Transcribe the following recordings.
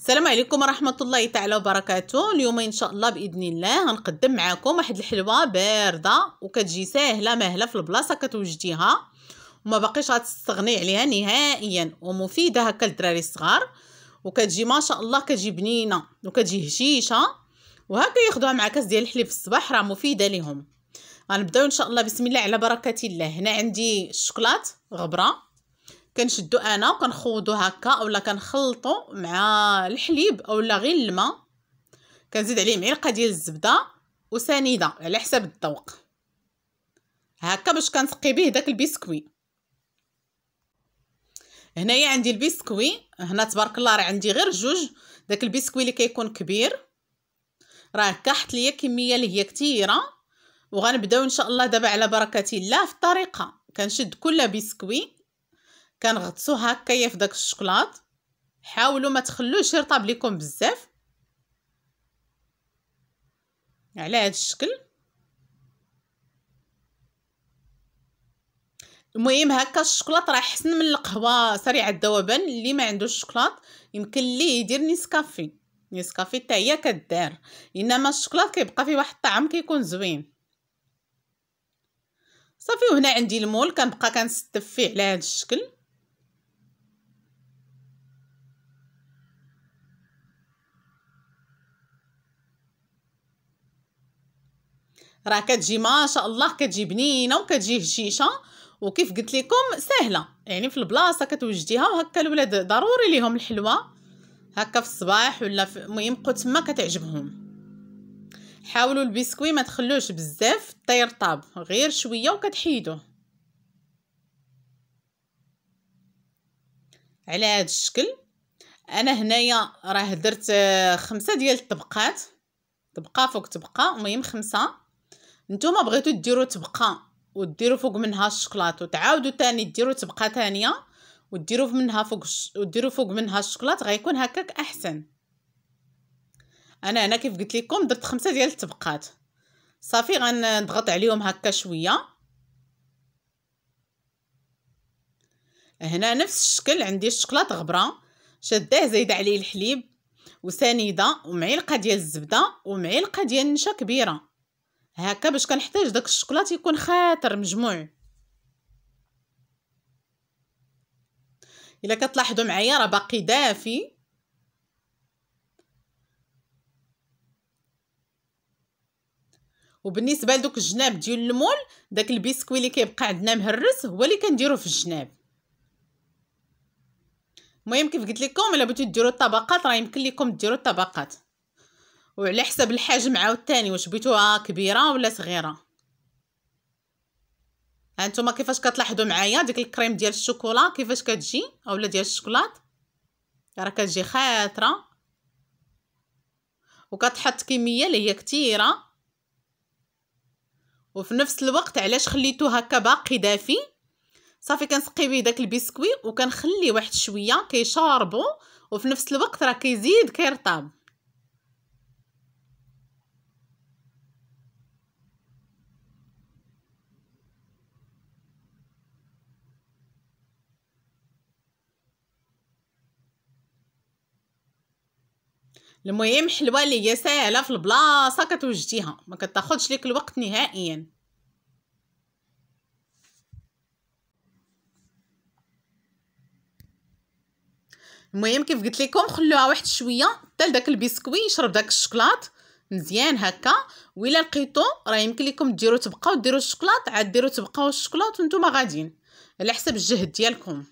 السلام عليكم ورحمه الله تعالى وبركاته اليوم ان شاء الله باذن الله غنقدم معكم واحد الحلوه بارده وكتجي ساهله ماهله في البلاصه كتوجديها وما باقيش غتستغني عليها نهائيا ومفيده هكا للدراري الصغار وكتجي ما شاء الله كتجي بنينه وكتجي هشيشه وهكا ياخذوها مع كاس ديال الحليب في الصباح راه مفيده ليهم غنبداو ان شاء الله بسم الله على بركه الله هنا عندي الشوكولات غبره كنشدو انا وكنخوضو هكا اولا كنخلطو مع الحليب اولا غير الماء كنزيد عليه معلقه ديال الزبده وسنيده على حسب الذوق هكا باش كنسقي به داك البسكوي هنايا عندي البسكوي هنا تبارك الله راه عندي غير جوج داك البسكوي اللي كيكون كبير راه كحت ليا كميه اللي هي كثيره وغنبداو ان شاء الله دابا على بركه الله في الطريقه كنشد كل بسكوي كنغطسو هكايا في داك الشكلاط حاولوا ما تخلوش يرطب لكم بزاف على هذا الشكل المهم هكا الشكلاط راه احسن من القهوه سريعه الذوبان اللي ما عندوش الشكلاط يمكن ليه يدير نيسكافي نيسكافي حتى هي كدار انما الشكلاط كيبقى فيه واحد الطعم كيكون زوين صافي وهنا عندي المول كنبقى كنستف فيه على هذا الشكل راه كتجي ما شاء الله كتجي بنينه وكتجي هشيشه وكيف قلت لكم سهله يعني في البلاصه كتوجديها وهكا الولاد ضروري ليهم الحلوه هكا في الصباح ولا المهم بقاو تما كتعجبهم حاولوا البسكوي ما تخلوش بزاف طير طاب غير شويه وكتحيدوه على هذا الشكل انا هنايا راه درت آه، خمسة ديال الطبقات طبقه فوق طبقه المهم خمسه نتوما بغيتو ديرو تبقى وديرو فوق منها الشكلاط وتعاودوا تاني ديرو تبقى تانية وديرو منها فوق ش... وديرو فوق منها الشكلاط غيكون هكاك احسن انا هنا كيف قلت لكم درت خمسة ديال التبقات صافي غنضغط عليهم هكا شويه هنا نفس الشكل عندي الشكلاط غبره شداه زايده عليه الحليب وسنيده ومعلقه ديال الزبده ومعلقه ديال النشا كبيره هكا باش كنحتاج داك الشوكولات يكون خاطر مجموع الا كتلاحظوا معايا راه باقي دافي وبالنسبه لدوك الجناب ديال المول داك البسكوي اللي كيبقى عندنا مهرس هو اللي كنديروه في الجناب المهم كيف قلت لكم الا بغيتو ديروا الطبقات راه يمكن لكم ديروا الطبقات وعلى حسب الحجم عاوتاني واش بيتوها كبيره ولا صغيره ها نتوما كيفاش كتلاحظوا معايا ديك الكريم ديال الشوكولا كيفاش كتجي اولا ديال الشوكولات راه كتجي خاطره وكتحط كميه اللي هي كثيره وفي نفس الوقت علاش خليتو هكا باقي دافي صافي كنسقي بيه داك البسكوي وكنخلي واحد شويه كيشاربو وفي نفس الوقت راه كيزيد كيرطاب المهم حلوه اللي هي ساهله في البلاصه كتوجديها ما كتاخذش ليك الوقت نهائيا المهم كيف قلت لكم خلوها واحد شويه حتى داك البسكوي يشرب داك الشكلاط مزيان هكا و الا لقيتو راه يمكن لكم ديروا تبقاو ديروا الشكلاط عاد ديروا تبقاو الشكلاط وانتم غاديين على حسب الجهد ديالكم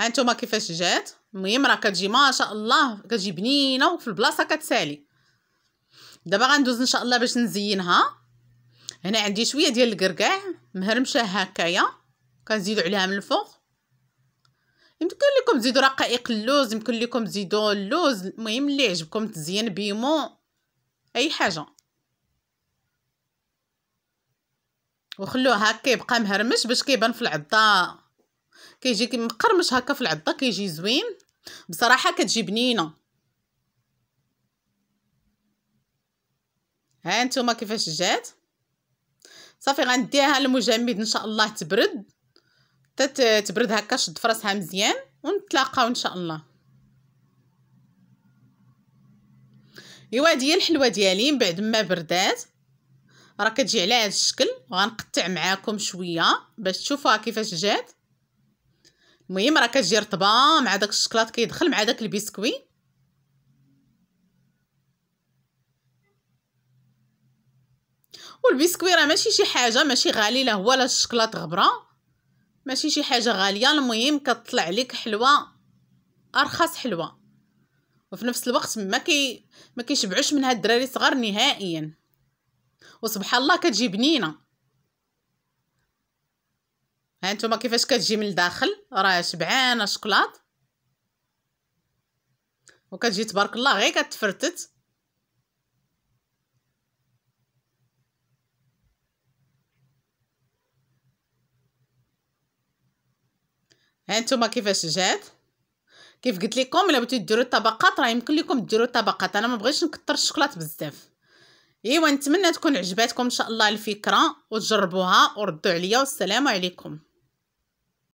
ها انتم كيفاش جات المهم راه كتجي ما شاء الله كتجي بنينه وفي البلاصه كتسالي دابا غندوز ان شاء الله باش نزينها هنا عندي شويه ديال الكركاع مهرمشه هكايا كنزيدو عليها من الفوق يمكن لكم تزيدوا رقائق اللوز يمكن لكم تزيدوا اللوز المهم اللي يعجبكم تزين بيمو اي حاجه وخلوه هكا يبقى مهرمش باش كيبان في العضه كيجي كي مقرمش هكا في العضه كيجي زوين بصراحه كتجي بنينه ها انتما كيفاش جات صافي غنديها للمجمد ان شاء الله تبرد تبرد هكا شد فراسها مزيان ونتلاقاو ان شاء الله ايوا هذه هي الحلوه ديالي من بعد ما بردات راه كتجي على هذا الشكل وغنقطع معاكم شويه باش تشوفوها كيفاش جات المهم راه كتجي رطبه مع داك الشكلاط كيدخل مع داك البسكوي والبسكوي راه ماشي شي حاجه ماشي غالي لا هو لا الشكلاط غبره ماشي شي حاجه غاليه المهم كتطلع لك حلوه ارخص حلوه وفي نفس الوقت ما كي ما كيشبعوش منها الدراري صغار نهائيا وسبحان الله كتجي بنينه هانتوما كيفاش كتجي من الداخل راه شبعانه شكلاط وكتجي تبارك الله غير كتفرتت هانتوما كيفاش جات كيف قلت لكم الا بغيتو ديروا الطبقات راه يمكن لكم ديروا الطبقات انا ما بغيتش نكثر الشكلاط بزاف ايوا نتمنى تكون عجباتكم ان شاء الله الفكره وتجربوها وردوا عليا والسلام عليكم